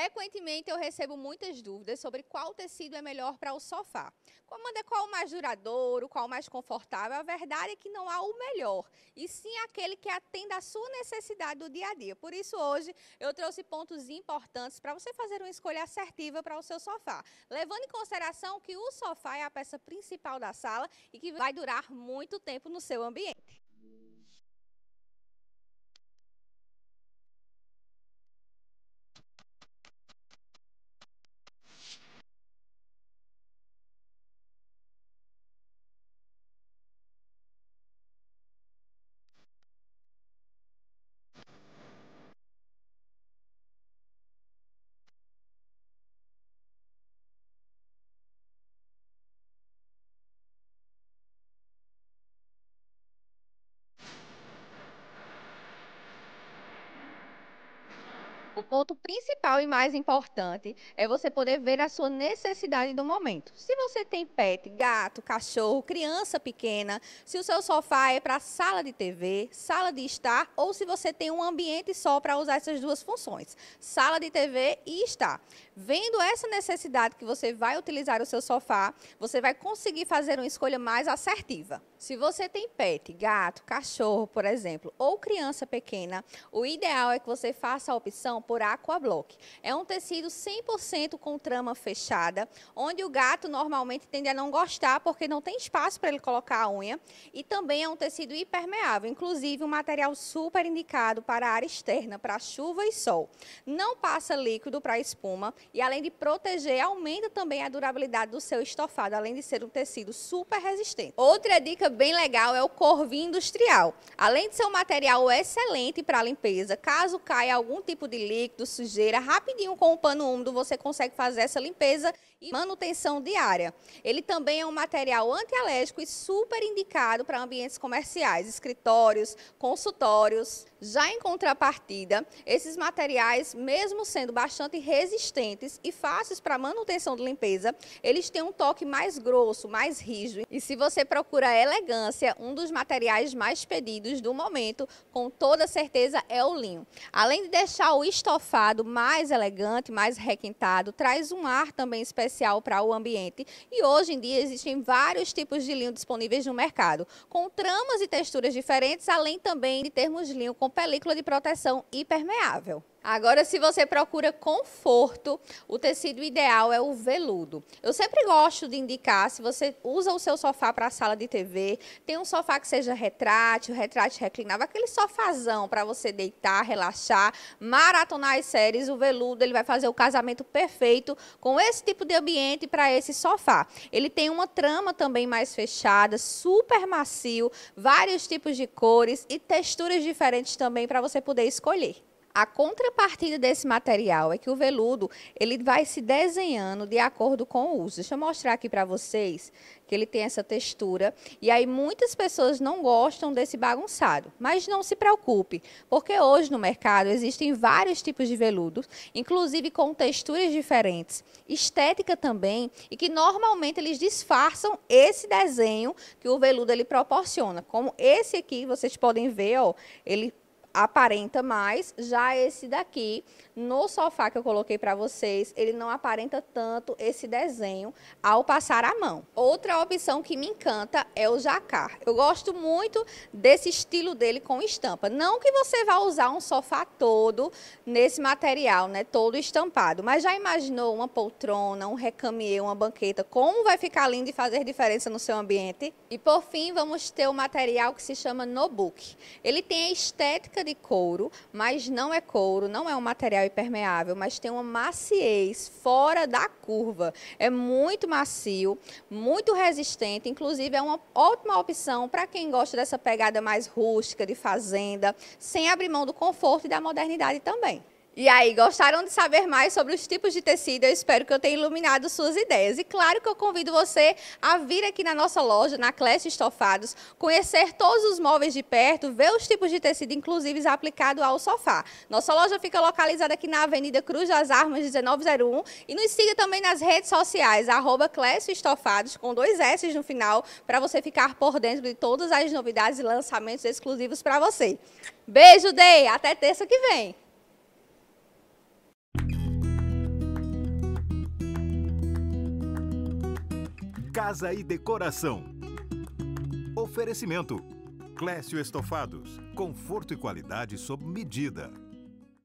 Frequentemente eu recebo muitas dúvidas sobre qual tecido é melhor para o sofá. Como é qual o mais duradouro, qual o mais confortável? A verdade é que não há o melhor, e sim aquele que atenda à sua necessidade do dia a dia. Por isso hoje eu trouxe pontos importantes para você fazer uma escolha assertiva para o seu sofá, levando em consideração que o sofá é a peça principal da sala e que vai durar muito tempo no seu ambiente. O ponto principal e mais importante é você poder ver a sua necessidade do momento. Se você tem pet, gato, cachorro, criança pequena, se o seu sofá é para sala de TV, sala de estar, ou se você tem um ambiente só para usar essas duas funções, sala de TV e estar. Vendo essa necessidade que você vai utilizar o seu sofá, você vai conseguir fazer uma escolha mais assertiva. Se você tem pet, gato, cachorro, por exemplo, ou criança pequena, o ideal é que você faça a opção por Aquablock. É um tecido 100% com trama fechada, onde o gato normalmente tende a não gostar porque não tem espaço para ele colocar a unha. E também é um tecido impermeável, inclusive um material super indicado para a área externa, para chuva e sol. Não passa líquido para espuma e além de proteger, aumenta também a durabilidade do seu estofado, além de ser um tecido super resistente. Outra dica bem legal é o corvinho industrial. Além de ser um material excelente para limpeza, caso caia algum tipo de líquido, líquido, sujeira, rapidinho com o pano úmido você consegue fazer essa limpeza e manutenção diária. Ele também é um material antialérgico e super indicado para ambientes comerciais, escritórios, consultórios. Já em contrapartida, esses materiais, mesmo sendo bastante resistentes e fáceis para manutenção de limpeza, eles têm um toque mais grosso, mais rígido. E se você procura elegância, um dos materiais mais pedidos do momento, com toda certeza, é o linho. Além de deixar o estofado mais elegante, mais requintado, traz um ar também especial especial para o ambiente. E hoje em dia existem vários tipos de linho disponíveis no mercado, com tramas e texturas diferentes, além também de termos linho com película de proteção impermeável. Agora, se você procura conforto, o tecido ideal é o veludo. Eu sempre gosto de indicar, se você usa o seu sofá para a sala de TV, tem um sofá que seja retrátil, retrátil reclinável, aquele sofazão para você deitar, relaxar, maratonar as séries, o veludo, ele vai fazer o casamento perfeito com esse tipo de ambiente para esse sofá. Ele tem uma trama também mais fechada, super macio, vários tipos de cores e texturas diferentes também para você poder escolher. A contrapartida desse material é que o veludo ele vai se desenhando de acordo com o uso. Deixa eu mostrar aqui para vocês que ele tem essa textura. E aí muitas pessoas não gostam desse bagunçado. Mas não se preocupe, porque hoje no mercado existem vários tipos de veludos, inclusive com texturas diferentes, estética também, e que normalmente eles disfarçam esse desenho que o veludo ele proporciona. Como esse aqui, vocês podem ver, ó, ele aparenta mais. Já esse daqui, no sofá que eu coloquei para vocês, ele não aparenta tanto esse desenho ao passar a mão. Outra opção que me encanta é o jacar. Eu gosto muito desse estilo dele com estampa. Não que você vá usar um sofá todo nesse material, né, todo estampado, mas já imaginou uma poltrona, um recamier, uma banqueta, como vai ficar lindo e fazer diferença no seu ambiente? E por fim, vamos ter o material que se chama Nobook. Ele tem a estética de couro, mas não é couro, não é um material impermeável, mas tem uma maciez fora da curva. É muito macio, muito resistente, inclusive é uma ótima opção para quem gosta dessa pegada mais rústica, de fazenda, sem abrir mão do conforto e da modernidade também. E aí, gostaram de saber mais sobre os tipos de tecido? Eu espero que eu tenha iluminado suas ideias. E claro que eu convido você a vir aqui na nossa loja, na Clash Estofados, conhecer todos os móveis de perto, ver os tipos de tecido, inclusive aplicado ao sofá. Nossa loja fica localizada aqui na Avenida Cruz das Armas, 1901. E nos siga também nas redes sociais, arroba Estofados, com dois S no final, para você ficar por dentro de todas as novidades e lançamentos exclusivos para você. Beijo, Day! Até terça que vem! Casa e Decoração. Oferecimento: Clécio Estofados. Conforto e qualidade sob medida.